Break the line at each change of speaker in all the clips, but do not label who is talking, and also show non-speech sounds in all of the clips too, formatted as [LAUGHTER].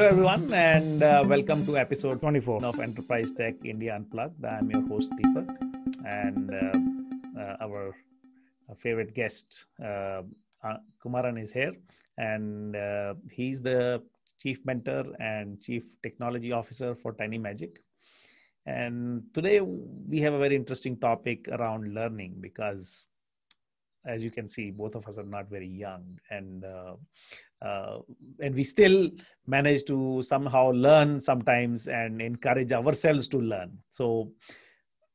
Hello, everyone, and uh, welcome to episode 24 of Enterprise Tech India Unplugged. I'm your host, Deepak, and uh, uh, our uh, favorite guest, uh, uh, Kumaran, is here, and he's the chief mentor and chief technology officer for Tiny Magic. And today we have a very interesting topic around learning because as you can see, both of us are not very young, and uh, uh, and we still manage to somehow learn sometimes and encourage ourselves to learn. So,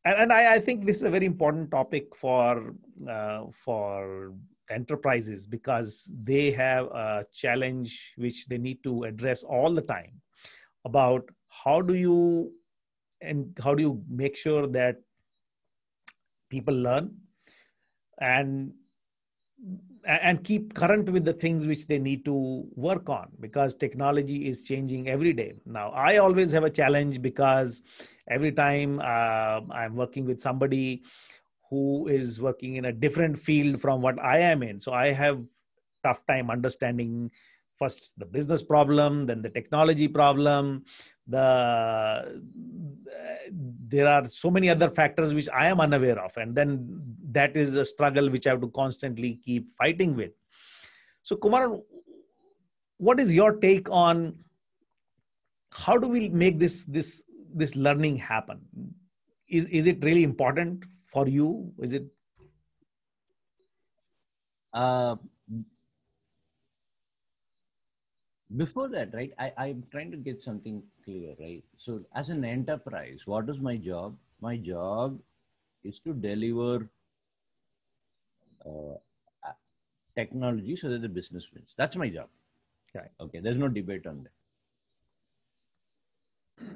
and, and I, I think this is a very important topic for uh, for enterprises because they have a challenge which they need to address all the time about how do you and how do you make sure that people learn and and keep current with the things which they need to work on because technology is changing every day now i always have a challenge because every time uh, i'm working with somebody who is working in a different field from what i am in so i have tough time understanding first the business problem then the technology problem the there are so many other factors which i am unaware of and then that is a struggle which i have to constantly keep fighting with so Kumar, what is your take on how do we make this this this learning happen is is it really important for you is it
uh, before that, right, I, I'm trying to get something clear, right? So as an enterprise, what is my job? My job is to deliver uh, technology so that the business wins. That's my job. Okay. Okay. There's no debate on that.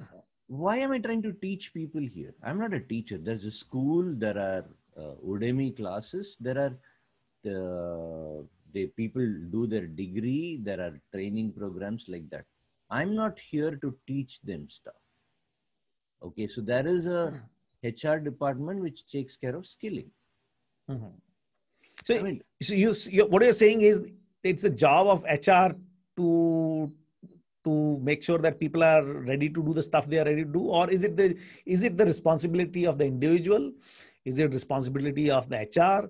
Why am I trying to teach people here? I'm not a teacher. There's a school. There are uh, Udemy classes. There are the they people do their degree there are training programs like that i'm not here to teach them stuff okay so there is a hr hmm. department which takes care of skilling
mm-hmm. so I mean, so you, you what you're saying is it's a job of hr to to make sure that people are ready to do the stuff they are ready to do or is it the is it the responsibility of the individual is it responsibility of the hr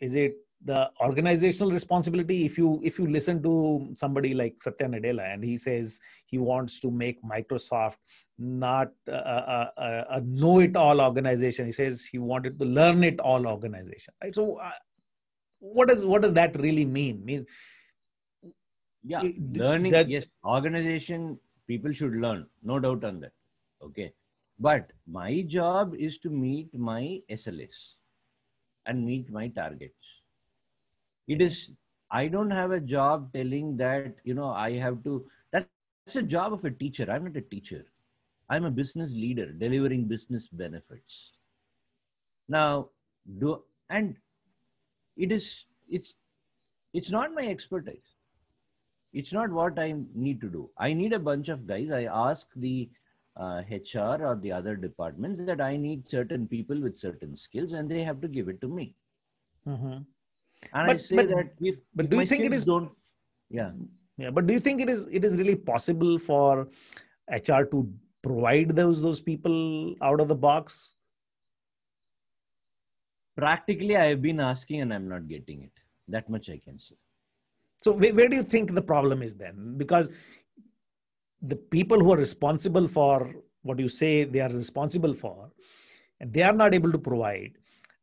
is it the organizational responsibility if you if you listen to somebody like satya nadella and he says he wants to make microsoft not a, a, a know-it-all organization he says he wanted to learn it all organization right so uh, what does what does that really mean means yeah learning that, yes organization
people should learn no doubt on that okay but my job is to meet my SLS and meet my target it is, I don't have a job telling that, you know, I have to, that's a job of a teacher. I'm not a teacher. I'm a business leader delivering business benefits. Now, do, and it is, it's, it's not my expertise. It's not what I need to do. I need a bunch of guys. I ask the uh, HR or the other departments that I need certain people with certain skills and they have to give it to me. Mm-hmm. And but, I say but, that if but do you think it is don't
yeah yeah but do you think it is it is really possible for HR to provide those those people out of the box?
Practically, I have been asking and I'm not getting it. That
much I can say. So where, where do you think the problem is then? Because the people who are responsible for what you say they are responsible for, and they are not able to provide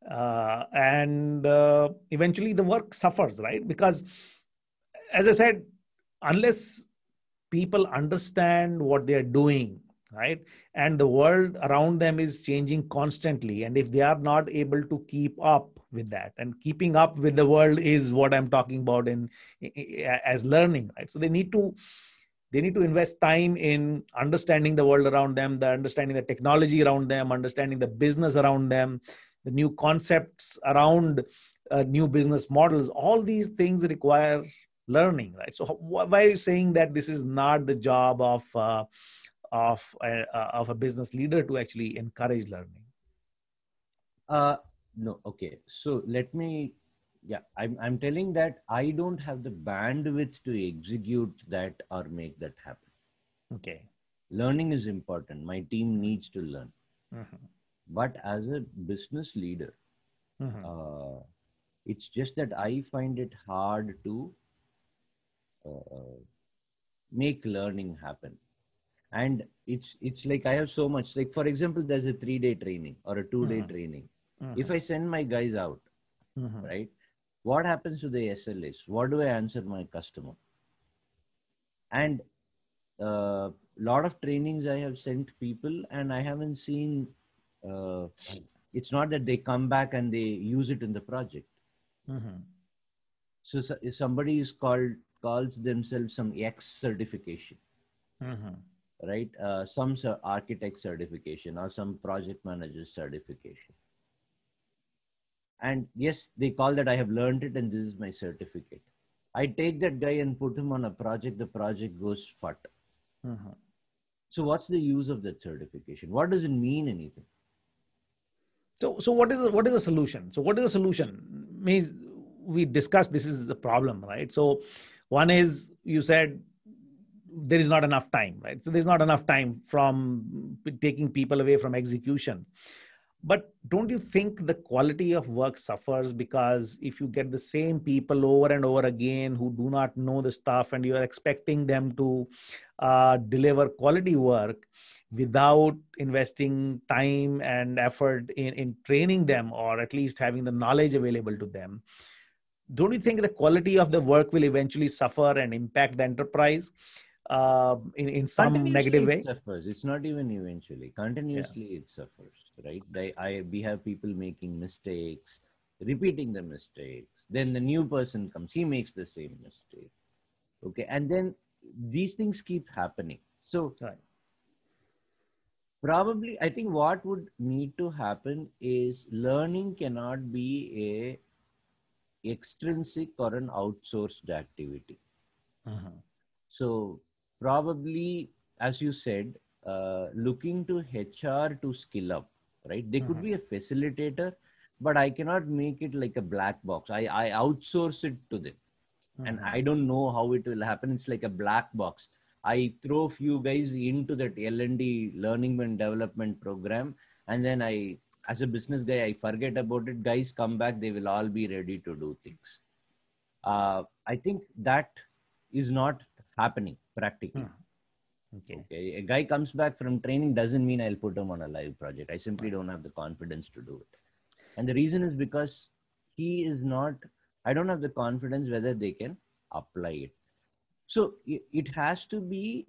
uh, and uh, eventually the work suffers right because as i said unless people understand what they are doing right and the world around them is changing constantly and if they are not able to keep up with that and keeping up with the world is what i'm talking about in, in as learning right so they need to they need to invest time in understanding the world around them the understanding the technology around them understanding the business around them the new concepts around uh, new business models all these things require learning right so why are you saying that this is not the job of uh, of uh, uh, of a business leader to actually encourage learning uh no okay so let me yeah i'm i'm
telling that i don't have the bandwidth to execute that or make that happen okay learning is important my team needs to learn mm-hmm. But as a business leader, mm-hmm. uh, it's just that I find it hard to uh, make learning happen. And it's it's like I have so much. Like for example, there's a three-day training or a two-day mm-hmm. training. Mm-hmm. If I send my guys out, mm-hmm. right? What happens to the SLS? What do I answer my customer? And a uh, lot of trainings I have sent people, and I haven't seen uh, it's not that they come back and they use it in the project. Mm-hmm. So, so if somebody is called calls themselves some X certification,
mm-hmm.
right? Uh, some architect certification or some project manager certification. And yes, they call that I have learned it and this is my certificate. I take that guy and put him on a project, the project goes fut.
Mm-hmm. So, what's the use of that certification? What does it mean anything? So, so what is the, what is the solution? So, what is the solution? Means we discussed this is a problem, right? So, one is you said there is not enough time, right? So, there's not enough time from taking people away from execution but don't you think the quality of work suffers because if you get the same people over and over again who do not know the stuff and you are expecting them to uh, deliver quality work without investing time and effort in, in training them or at least having the knowledge available to them don't you think the quality of the work will eventually suffer and impact the enterprise uh, in, in some negative way it
suffers it's not even eventually continuously yeah. it suffers right? They, I, we have people making mistakes, repeating the mistakes. Then the new person comes, he makes the same mistake. Okay, and then these things keep happening. So right. probably, I think what would need to happen is learning cannot be a extrinsic or an outsourced activity. Uh-huh. So probably, as you said, uh, looking to HR to skill up right they could mm-hmm. be a facilitator but i cannot make it like a black box i i outsource it to them and mm-hmm. i don't know how it will happen it's like a black box i throw few guys into that LND learning and development program and then i as a business guy i forget about it guys come back they will all be ready to do things uh, i think that is not happening practically hmm. Okay. okay. A guy comes back from training doesn't mean I'll put him on a live project. I simply don't have the confidence to do it. And the reason is because he is not, I don't have the confidence whether they can apply it. So it has to be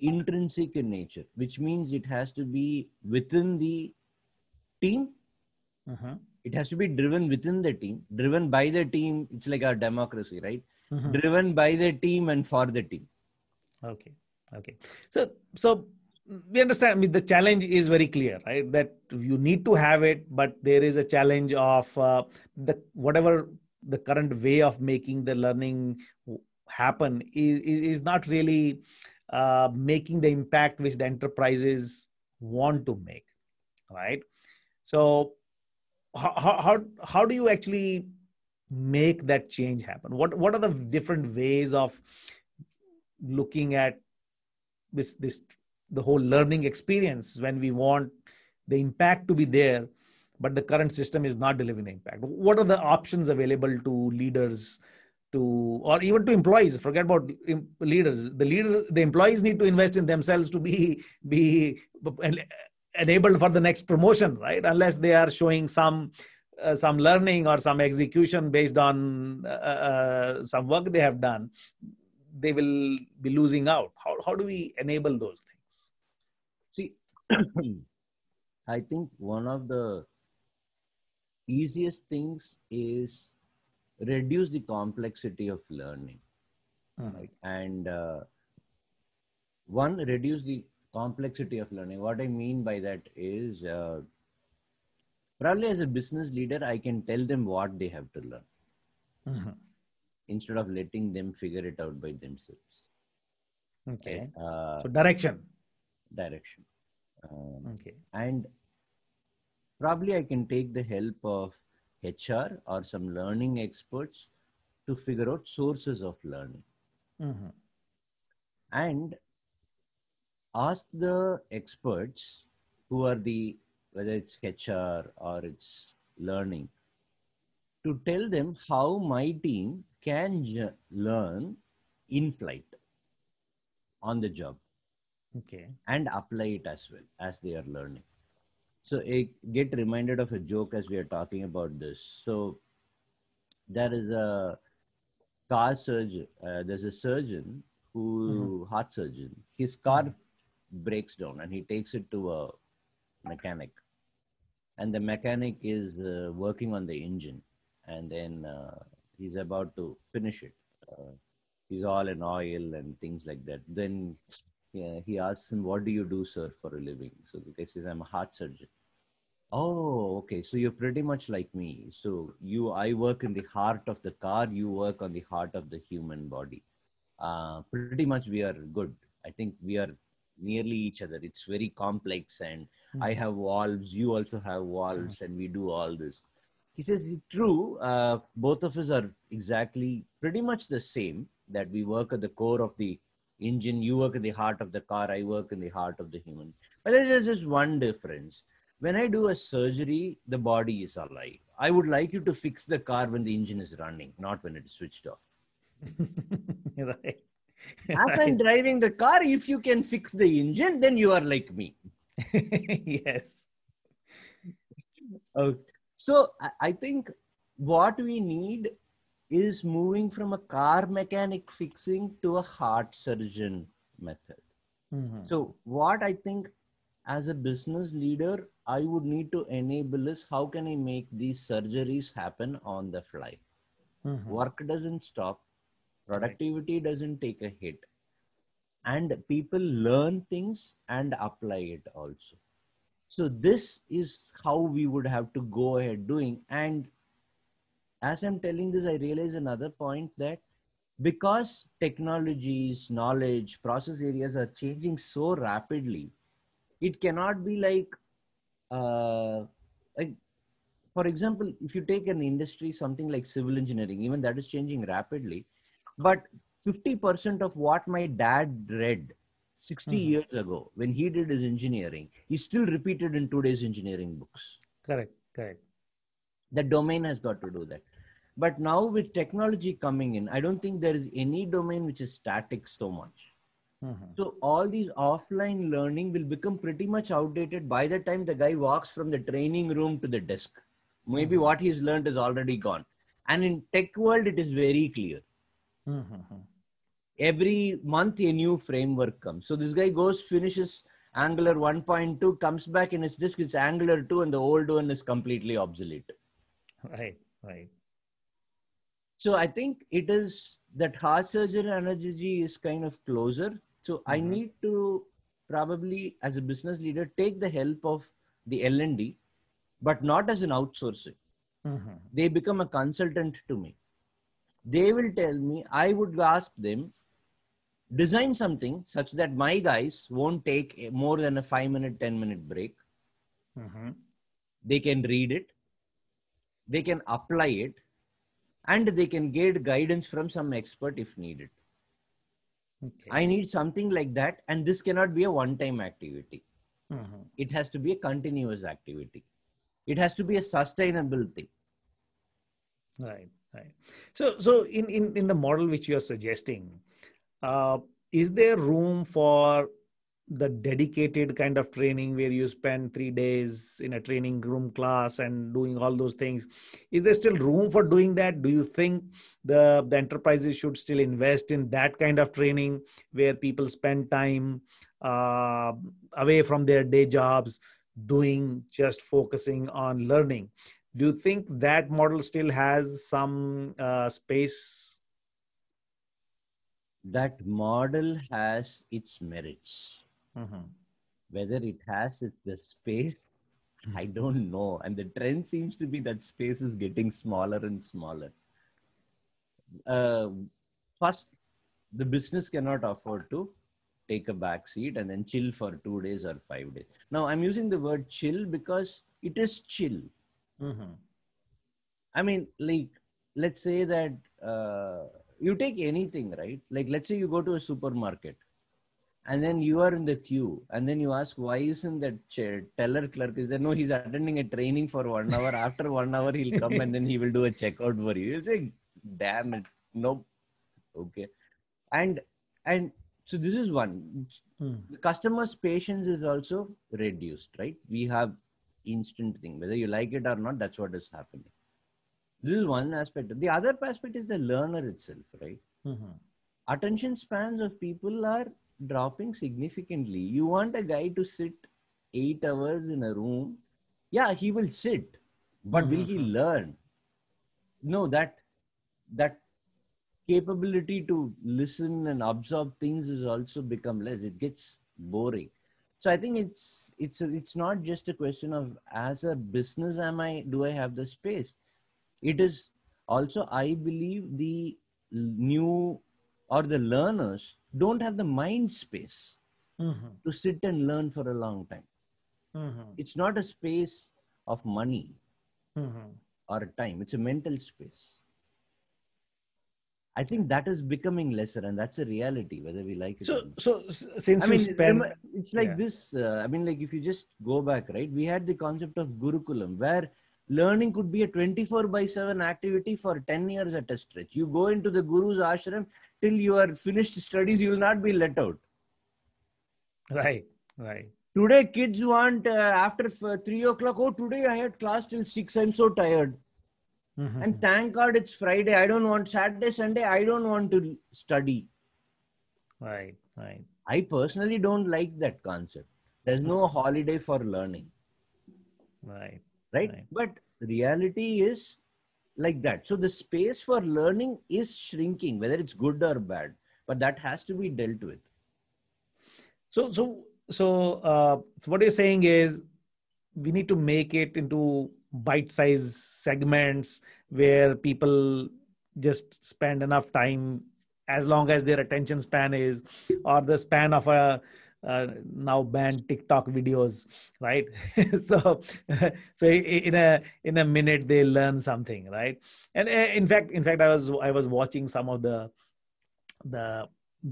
intrinsic in nature, which means it has to be within the
team. Uh-huh.
It has to be driven within the team, driven by the team. It's like our democracy, right? Uh-huh. Driven by the team and for the team. Okay
okay so so we understand I mean, the challenge is very clear right that you need to have it but there is a challenge of uh, the whatever the current way of making the learning happen is, is not really uh, making the impact which the enterprises want to make right so how, how, how do you actually make that change happen what what are the different ways of looking at this this the whole learning experience when we want the impact to be there but the current system is not delivering the impact what are the options available to leaders to or even to employees forget about leaders the leaders the employees need to invest in themselves to be be enabled for the next promotion right unless they are showing some uh, some learning or some execution based on uh, uh, some work they have done they will be losing out? How, how do we enable those things? See, [CLEARS THROAT] I think
one of the easiest things is reduce the complexity of learning. Hmm. Right? And uh, one, reduce the complexity of learning. What I mean by that is uh, probably as a business leader, I can tell them what they have to learn. Mm-hmm instead of letting them figure it out by themselves
okay uh, so direction
direction um, okay and probably i can take the help of hr or some learning experts to figure out sources of learning mm-hmm. and ask the experts who are the whether it's hr or it's learning to tell them how my team can learn in flight on the job okay and apply it as well as they are learning so I get reminded of a joke as we are talking about this so there is a car surgeon uh, there's a surgeon who mm-hmm. heart surgeon his car mm-hmm. breaks down and he takes it to a mechanic and the mechanic is uh, working on the engine and then uh, he's about to finish it. Uh, he's all in oil and things like that. Then yeah, he asks him, What do you do, sir, for a living? So the guy says, I'm a heart surgeon. Oh, okay. So you're pretty much like me. So you, I work in the heart of the car. You work on the heart of the human body. Uh, pretty much, we are good. I think we are nearly each other. It's very complex, and mm-hmm. I have valves. You also have valves, mm-hmm. and we do all this he says true uh, both of us are exactly pretty much the same that we work at the core of the engine you work at the heart of the car i work in the heart of the human but there's just one difference when i do a surgery the body is alive i would like you to fix the car when the engine is running not when it's switched off [LAUGHS] right [LAUGHS] as i'm driving the car if you can fix the engine then you are like me [LAUGHS] yes okay so I think what we need is moving from a car mechanic fixing to a heart surgeon method. Mm-hmm. So what I think as a business leader, I would need to enable is how can I make these surgeries happen on the fly? Mm-hmm. Work doesn't stop, productivity right. doesn't take a hit, and people learn things and apply it also. So this is how we would have to go ahead doing. And as I'm telling this, I realize another point that because technologies, knowledge, process areas are changing so rapidly, it cannot be like, uh, like for example, if you take an industry, something like civil engineering, even that is changing rapidly, but 50% of what my dad read 60 mm-hmm. years ago when he did his engineering he still repeated in today's engineering books correct correct the domain has got to do that but now with technology coming in i don't think there is any domain which is static so much mm-hmm. so all these offline learning will become pretty much outdated by the time the guy walks from the training room to the desk maybe mm-hmm. what he's learned is already gone and in tech world it is very clear mm-hmm every month a new framework comes. So this guy goes, finishes Angular 1.2, comes back in his disk, it's Angular 2, and the old one is completely obsolete. Right, right. So I think it is that heart surgery analogy is kind of closer. So mm-hmm. I need to probably, as a business leader, take the help of the L&D, but not as an outsourcing. Mm-hmm. They become a consultant to me. They will tell me, I would ask them, design something such that my guys won't take more than a five minute, 10 minute break. Mm-hmm. They can read it, they can apply it, and they can get guidance from some expert if needed. Okay. I need something like that, and this cannot be a one time activity. Mm-hmm. It has to be a continuous activity,
it has to be a sustainable thing. Right, right. So, so in, in, in the model which you're suggesting, uh, is there room for the dedicated kind of training where you spend three days in a training room class and doing all those things is there still room for doing that do you think the, the enterprises should still invest in that kind of training where people spend time uh, away from their day jobs doing just focusing on learning do you think that model still has some uh, space that model has its
merits. Mm-hmm. Whether it has the space, I don't know. And the trend seems to be that space is getting smaller and smaller. Uh, first, the business cannot afford to take a back seat and then chill for two days or five days. Now, I'm using the word chill because it is chill. Mm-hmm. I mean, like, let's say that. Uh, you take anything, right? Like, let's say you go to a supermarket and then you are in the queue and then you ask, why isn't that chair teller clerk? Is there no, he's attending a training for one hour. After one hour, he'll come and then he will do a checkout for you. You'll say, damn it. Nope. Okay. And, and so this is one. Hmm. The customer's patience is also reduced, right? We have instant thing, whether you like it or not, that's what is happening this is one aspect. The other aspect is the learner itself, right? Mm-hmm. Attention spans of people are dropping significantly. You want a guy to sit eight hours in a room. Yeah, he will sit, but mm-hmm. will he mm-hmm. learn? No, that that capability to listen and absorb things has also become less. It gets boring. So I think it's it's it's not just a question of as a business am I do I have the space? it is also, I believe, the new or the learners don't have the mind space mm-hmm. to sit and learn for a long time. Mm-hmm. It's not a space of money mm-hmm. or time, it's a mental space. I think that is becoming lesser, and that's a reality, whether we like it. So, or not.
so since I mean, spend, it's like yeah. this.
Uh, I mean, like if you just go back, right? We had the concept of gurukulam, where learning could be a 24 by 7 activity for 10 years at a stretch you go into the guru's ashram till you are finished studies you will not be let out right right today kids want uh, after f- 3 o'clock oh today i had class till 6 i'm so tired mm-hmm. and thank god it's friday i don't want saturday sunday i don't want to study
right right
i personally don't like that concept there's no holiday for learning right right? right? But reality is like that. So the space for learning is shrinking, whether it's good or bad, but that has to be dealt with.
So, so, so, uh, so what you're saying is we need to make it into bite size segments where people just spend enough time as long as their attention span is or the span of a uh, now banned TikTok videos, right? [LAUGHS] so, [LAUGHS] so in a in a minute they learn something, right? And uh, in fact, in fact, I was I was watching some of the the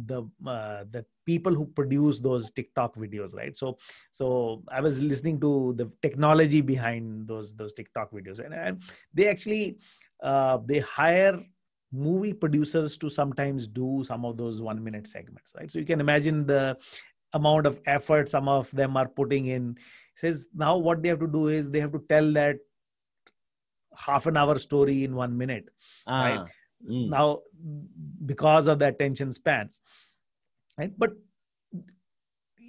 the uh, the people who produce those TikTok videos, right? So, so I was listening to the technology behind those those TikTok videos, and, and they actually uh, they hire movie producers to sometimes do some of those one minute segments right so you can imagine the amount of effort some of them are putting in says now what they have to do is they have to tell that half an hour story in one minute ah, right mm. now because of the attention spans right but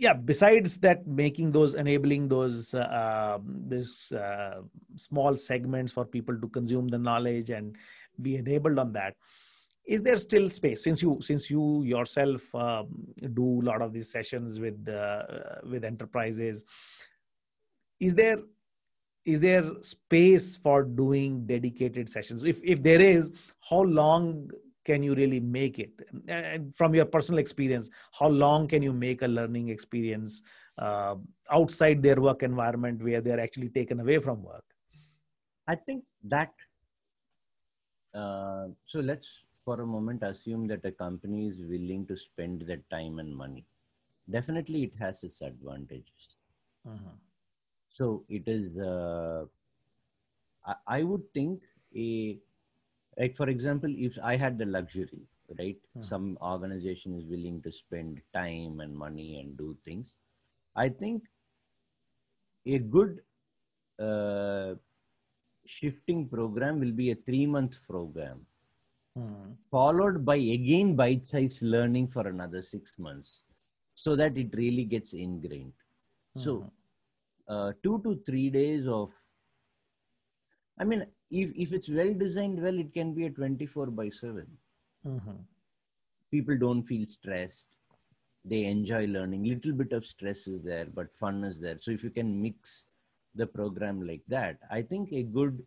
yeah besides that making those enabling those uh, um, this uh, small segments for people to consume the knowledge and be enabled on that is there still space since you since you yourself um, do a lot of these sessions with uh, uh, with enterprises is there is there space for doing dedicated sessions if if there is how long can you really make it and from your personal experience how long can you make a learning experience uh, outside their work environment where they're actually taken away from work i think that uh, so
let's for a moment assume that a company is willing to spend that time and money definitely it has its advantages mm-hmm. so it is uh, I, I, would think a like for example if i had the luxury right hmm. some organization is willing to spend time and money and do things i think a good uh, shifting program will be a three month program hmm. followed by again bite sized learning for another six months so that it really gets ingrained. Hmm. So, uh, two to three days of, I mean, if, if it's well designed, well, it can be a 24 by 7. Mm-hmm. People don't feel stressed. They enjoy learning. Little bit of stress is there, but fun is there. So if you can mix the program like that, I think a good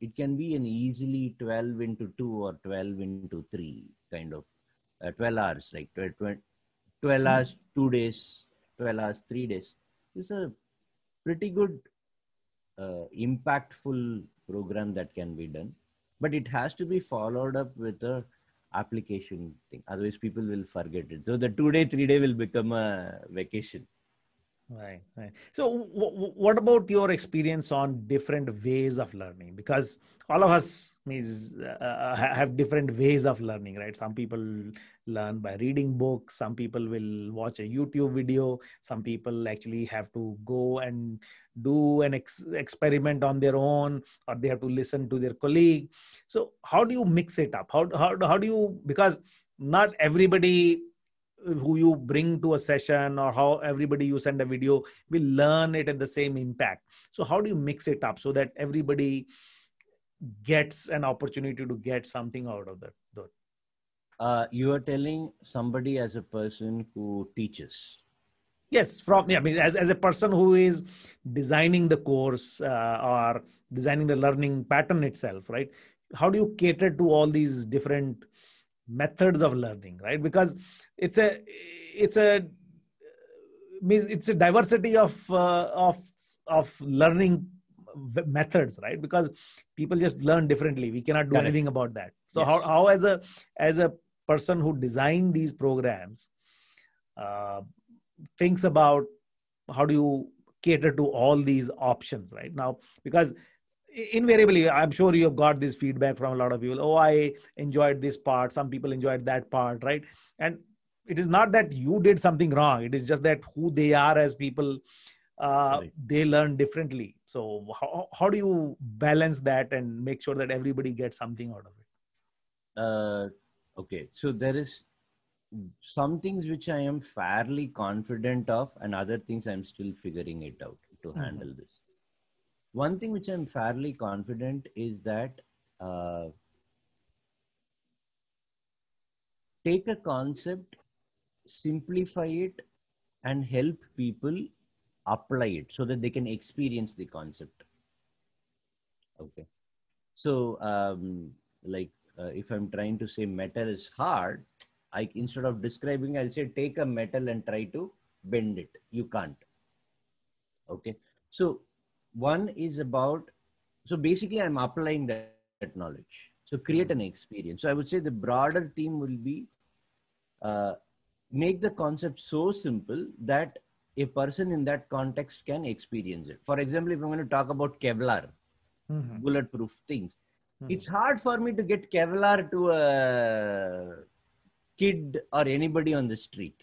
it can be an easily 12 into 2 or 12 into 3 kind of uh, 12 hours like 12, 12, hours two days 12 hours three days It's a pretty good uh, impactful program that can be done but it has to be followed up with a application thing otherwise people will forget it so
the two day three day will become
a vacation
Right, right. So, w- what about your experience on different ways of learning? Because all of us means uh, uh have different ways of learning, right? Some people learn by reading books. Some people will watch a YouTube video. Some people actually have to go and do an ex- experiment on their own, or they have to listen to their colleague. So, how do you mix it up? How how how do you? Because not everybody who you bring to a session or how everybody you send a video will learn it at the same impact so how do you mix it up so that everybody gets an opportunity to get something out of that
uh, you are telling somebody as a person who teaches
yes from yeah, i mean as, as a person who is designing the course uh, or designing the learning pattern itself right how do you cater to all these different methods of learning right because it's a it's a means it's a diversity of uh, of of learning methods right because people just learn differently we cannot do anything about that so yes. how, how as a as a person who design these programs uh, thinks about how do you cater to all these options right now because invariably i'm sure you have got this feedback from a lot of people oh i enjoyed this part some people enjoyed that part right and it is not that you did something wrong it is just that who they are as people uh, right. they learn differently so how, how do you balance that and make sure that everybody gets something out of it uh, okay so there is some things which i am fairly
confident of and other things i'm still figuring it out to mm-hmm. handle this one thing which I'm fairly confident is that uh, take a concept, simplify it, and help people apply it so that they can experience the concept. Okay. So, um, like uh, if I'm trying to say metal is hard, I instead of describing, I'll say take a metal and try to bend it. You can't. Okay. So one is about, so basically I'm applying that, knowledge. So create an experience. So I would say the broader theme will be uh, make the concept so simple that a person in that context can experience it. For example, if I'm going to talk about Kevlar, mm-hmm. bulletproof things, mm-hmm. it's hard for me to get Kevlar to a kid or anybody on the street.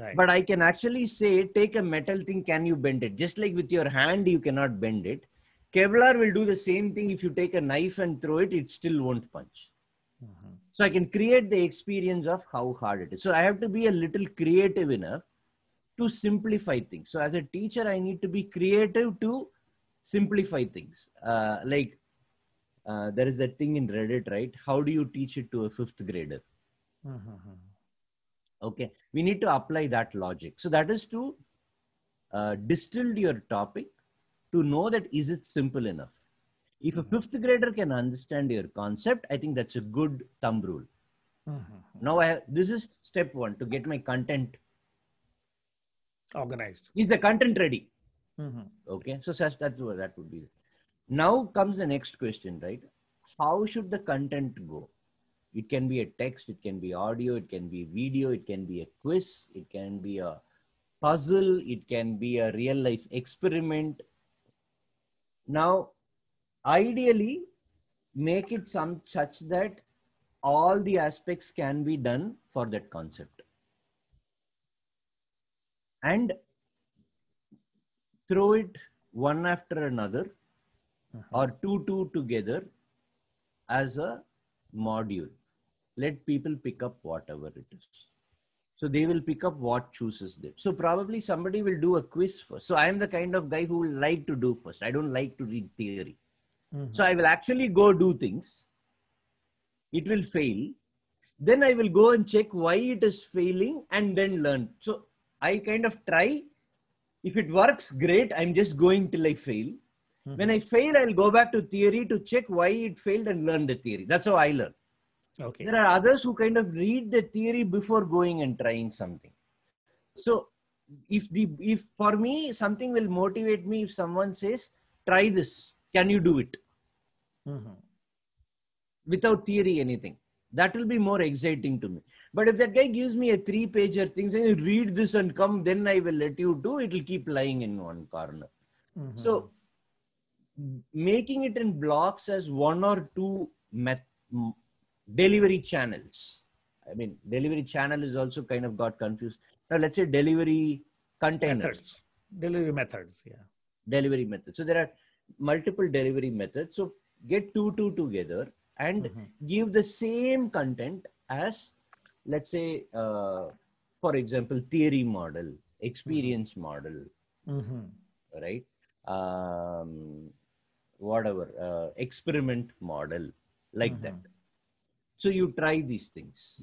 Right. But I can actually say, take a metal thing, can you bend it? Just like with your hand, you cannot bend it. Kevlar will do the same thing. If you take a knife and throw it, it still won't punch. Mm-hmm. So I can create the experience of how hard it is. So I have to be a little creative enough to simplify things. So as a teacher, I need to be creative to simplify things. Uh, like uh, there is that thing in Reddit, right? How do you teach it to a fifth grader? Mm-hmm. Okay, we need to apply that logic. So that is to uh, distill your topic to know that is it simple enough. If a mm-hmm. fifth grader can understand your concept, I think that's a good thumb rule. Mm-hmm. Now I have, this is step one to get my content organized. Is the content ready? Mm-hmm. Okay, so such that's what that would be. Now comes the next question, right? How should the content go? It can be a text, it can be audio, it can be video, it can be a quiz, it can be a puzzle, it can be a real life experiment. Now, ideally, make it some such that all the aspects can be done for that concept. And throw it one after another uh-huh. or two two together as a module let people pick up whatever it is. So they will pick up what chooses them. So probably somebody will do a quiz first. So I am the kind of guy who will like to do first. I don't like to read theory. Mm-hmm. So I will actually go do things. It will fail. Then I will go and check why it is failing and then learn. So I kind of try. If it works, great. I'm just going till I fail. Mm-hmm. When I fail, I'll go back to theory to check why it failed and learn the theory. That's how I learn okay there are others who kind of read the theory before going and trying something so if the if for me something will motivate me if someone says try this can you do it mm-hmm. without theory anything that will be more exciting to me but if that guy gives me a three pager thing saying read this and come then i will let you do it will keep lying in one corner mm-hmm. so making it in blocks as one or two met- delivery channels. I mean, delivery channel is also kind of got confused. Now, let's say delivery containers. Methods. Delivery methods, yeah. Delivery methods. So there are multiple delivery methods. So get two, two together and mm-hmm. give the same content as, let's say, uh, for example, theory model, experience mm-hmm. model, mm-hmm. right? Um, whatever, uh, experiment model, like mm-hmm. that so you try these things.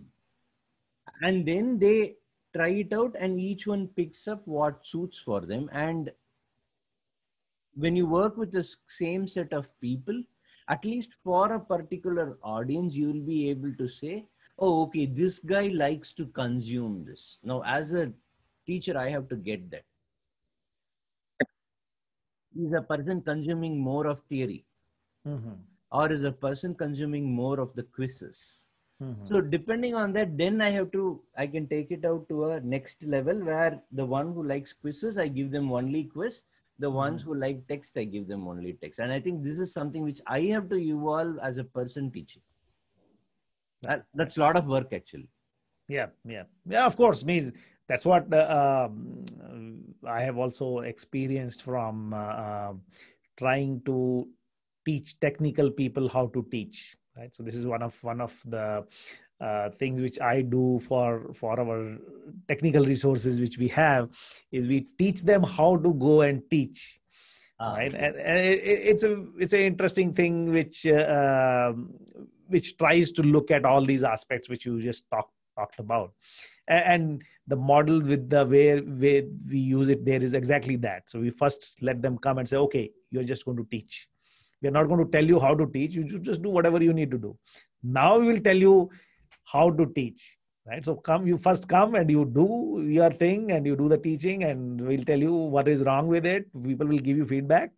And then they try it out, and each one picks up what suits for them. And when you work with the same set of people, at least for a particular audience, you will be able to say, oh, okay, this guy likes to consume this. Now, as a teacher, I have to get that. Is a person consuming more of theory. Mm-hmm or is a person consuming more of the quizzes? Mm-hmm. So depending on that, then I have to I can take it out to a next level where the one who likes quizzes, I give them only quiz. The mm-hmm. ones mm-hmm. who like text, I give them only text. And I think this is something which I have to evolve as a person teaching. That, that's a lot of work actually.
Yeah, yeah, yeah. Of course, means that's what uh, um, I have also experienced from uh, uh, trying to teach technical people how to teach right so this is one of one of the uh, things which i do for for our technical resources which we have is we teach them how to go and teach uh, right and, and it, it's a it's an interesting thing which uh, which tries to look at all these aspects which you just talked talked about and the model with the way, way we use it there is exactly that so we first let them come and say okay you're just going to teach we are not going to tell you how to teach. You just do whatever you need to do. Now we will tell you how to teach. Right? So come, you first come and you do your thing and you do the teaching, and we'll tell you what is wrong with it. People will give you feedback.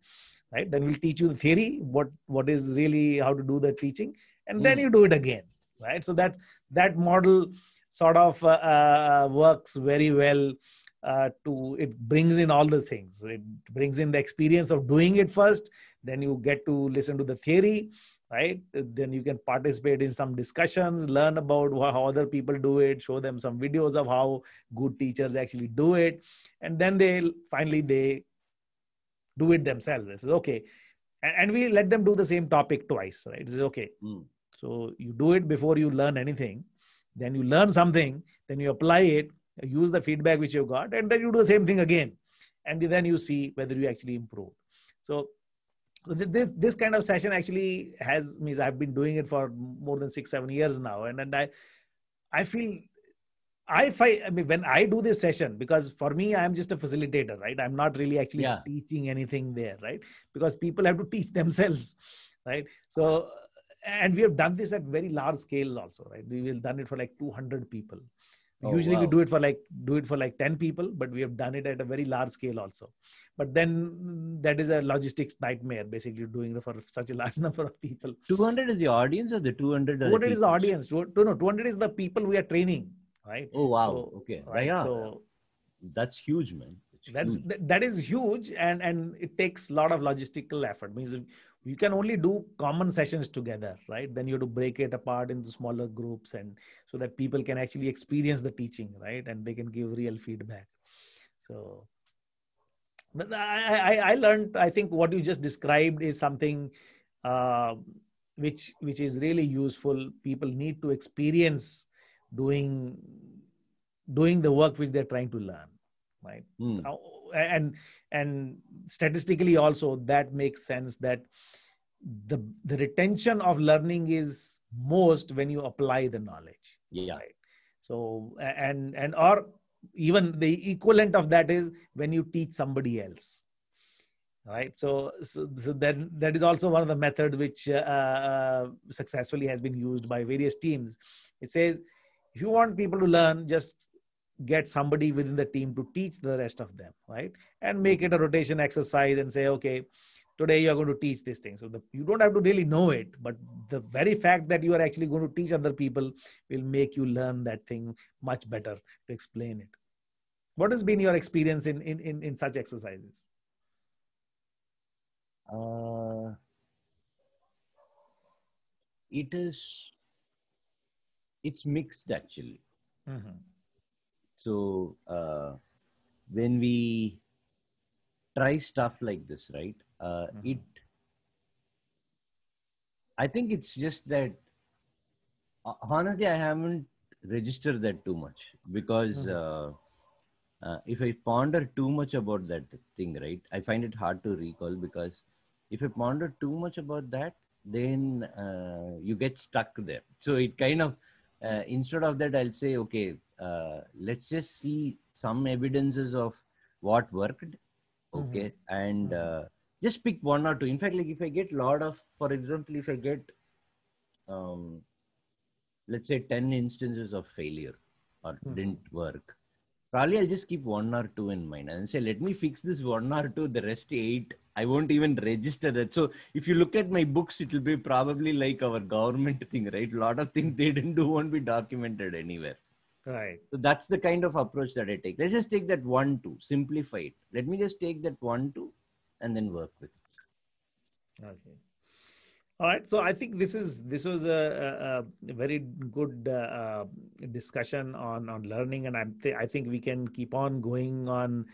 Right? Then we'll teach you the theory, what what is really how to do the teaching, and then mm. you do it again. Right? So that that model sort of uh, uh, works very well uh, to it brings in all the things it brings in the experience of doing it first then you get to listen to the theory right then you can participate in some discussions learn about how other people do it show them some videos of how good teachers actually do it and then they finally they do it themselves It's okay and, we let them do the same topic twice right It's okay mm. so you do it before you learn anything then you learn something then you apply it use the feedback which you got, and then you do the same thing again. And then you see whether you actually improve. So, this, this kind of session actually has means I've been doing it for more than six, seven years now. And, and I, I feel I find, I mean, when I do this session, because for me, I'm just a facilitator, right? I'm not really actually yeah. teaching anything there, right? Because people have to teach themselves, right? So, and we have done this at very large scale also, right? We've done it for like 200 people. Oh, Usually wow. we do it for like do it for like 10 people, but we have done it at a very large scale also. But then that is a logistics nightmare, basically doing it for such a large [LAUGHS] number of people. 200 is the audience or the 200? 200 the is the audience. 200, no, 200 is the people we are training, right? Oh, wow. So, okay. Right. Yeah. So
that's huge, man
that's that, that is huge and and it takes a lot of logistical effort means you can only do common sessions together right then you have to break it apart into smaller groups and so that people can actually experience the teaching right and they can give real feedback so but i i, I learned i think what you just described is something uh, which which is really useful people need to experience doing doing the work which they're trying to learn right mm. now, and and statistically also that makes sense that the the retention of learning is most when you apply the knowledge yeah right? so and and or even the equivalent of that is when you teach somebody else right so so, so then that is also one of the method which uh, uh successfully has been used by various teams it says if you want people to learn just get somebody within the team to teach the rest of them, right? And make mm-hmm. it a rotation exercise and say, okay, today you are going to teach this thing. So the, you don't have to really know it, but the very fact that you are actually going to teach other people will make you learn that thing much better to explain it. What has been your experience in, in, in, in such exercises? Uh,
it is, it's mixed actually. Mm-hmm so uh, when we try stuff like this, right? Uh, mm-hmm. It, I think it's just that. Uh, honestly, I haven't registered that too much because mm-hmm. Uh, uh, if I ponder too much about that thing, right? I find it hard to recall because if I ponder too much about that, then you get stuck there. So it kind of instead of that, I'll say, okay, uh, let's just see some evidences of what worked okay mm-hmm. and mm-hmm. uh, just pick one or two in fact like if i get a lot of for example if i get um, let's say 10 instances of failure or mm-hmm. didn't work probably i'll just keep one or two in mind and say let me fix this one or two the rest eight i won't even register that so if you look at my books it will be probably like our government thing right a lot of things they didn't do won't be documented anywhere Right. So that's the kind of approach that I take. Let's just take that one, two, simplify it. Let me just take that one, two, and then work with it.
Okay. All right. So I think this is this was a, a, a very good uh, uh discussion on on learning, and I'm th- I think we can keep on going on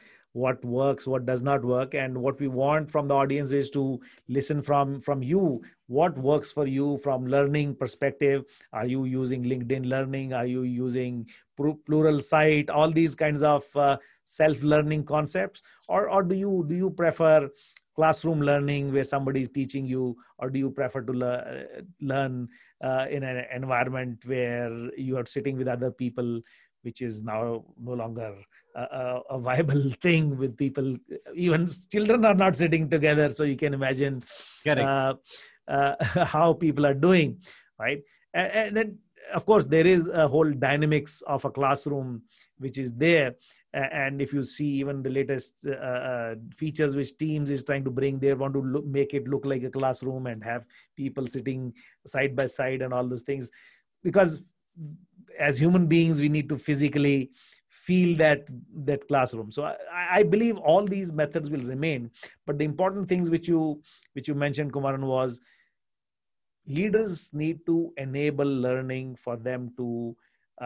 what works what does not work and what we want from the audience is to listen from from you what works for you from learning perspective are you using linkedin learning are you using plural site all these kinds of uh, self learning concepts or or do you do you prefer classroom learning where somebody is teaching you or do you prefer to uh, learn uh, in an environment where you are sitting with other people which is now no longer a, a, viable [LAUGHS] thing with people even children are not sitting together so you can imagine uh, uh, [LAUGHS] how people are doing right and, and, then of course there is a whole dynamics of a classroom which is there and if you see even the latest uh, uh, features which teams is trying to bring they want to look, make it look like a classroom and have people sitting side by side and all those things because as human beings we need to physically feel that that classroom so I, I, believe all these methods will remain but the important things which you which you mentioned kumaran was leaders need to enable learning for them to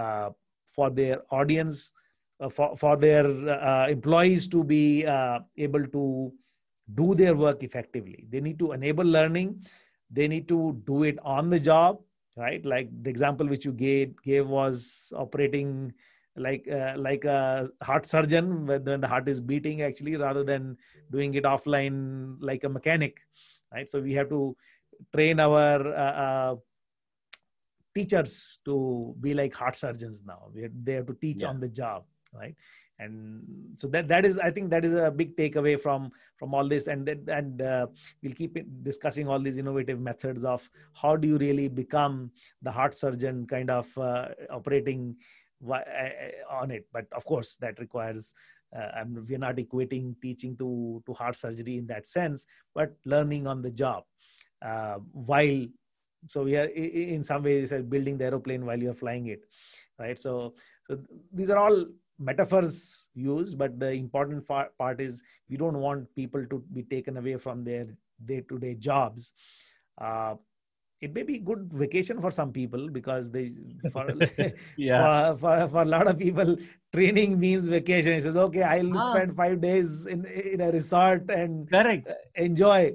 uh, for their audience uh, for, for their uh, employees to be uh, able to do their work effectively they need to enable learning they need to do it on the job right like the example which you gave, gave was operating like uh, like a heart surgeon when the heart is beating actually rather than doing it offline like a mechanic right so we have to train our uh, uh, teachers to be like heart surgeons now have, they have to teach yeah. on the job right and so that that is i think that is a big takeaway from from all this and and uh, we'll keep discussing all these innovative methods of how do you really become the heart surgeon kind of uh, operating Eh, eh, on it but of course that requires uh, we're not equating teaching to to heart surgery in that sense but learning on the job uh, while so we are in some ways building the aeroplane while you're flying it right so so these are all metaphors used but the important part is we don't want people to be taken away from their day-to-day jobs uh, it may be good vacation for some people because they [LAUGHS] for yeah. for, for, for a lot of people training means vacation it says okay i'll ah. spend five days in in a resort and Correct. Uh, enjoy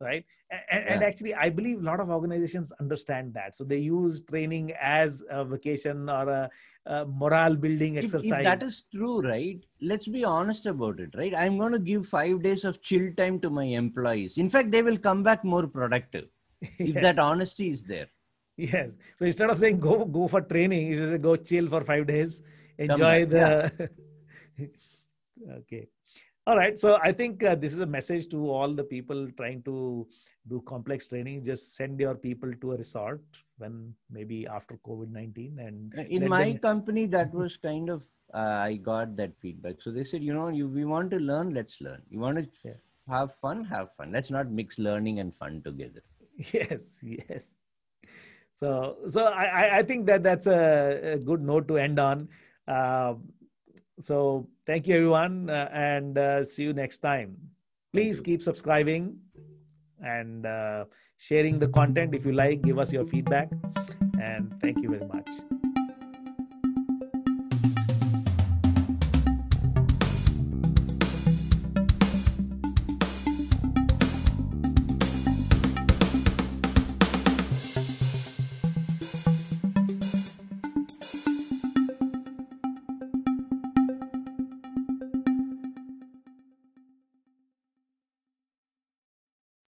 right and, yeah. and, actually i believe a lot of organizations understand that so they use training as a vacation or a, a morale building exercise if, if that is true right let's be
honest about it right i'm going to give five days of chill time to my employees in fact they will come
back more productive [LAUGHS] if that honesty is there yes so instead of saying go go for training you just go chill for five days enjoy the yeah. [LAUGHS] okay all right so i think uh, this is a message to all the people trying to do complex training just send your people to a resort when maybe after covid-19 and in my them...
company that [LAUGHS] was kind of
uh, i got that feedback so they said
you know you we want to learn let's learn you want to yeah. have fun have fun let's not mix learning and fun together
[LAUGHS] yes yes so so i i think that that's a, a good note to end on uh, so thank you everyone uh, and uh, see you next time please keep subscribing and uh, sharing the content if you like give us your feedback and thank you very much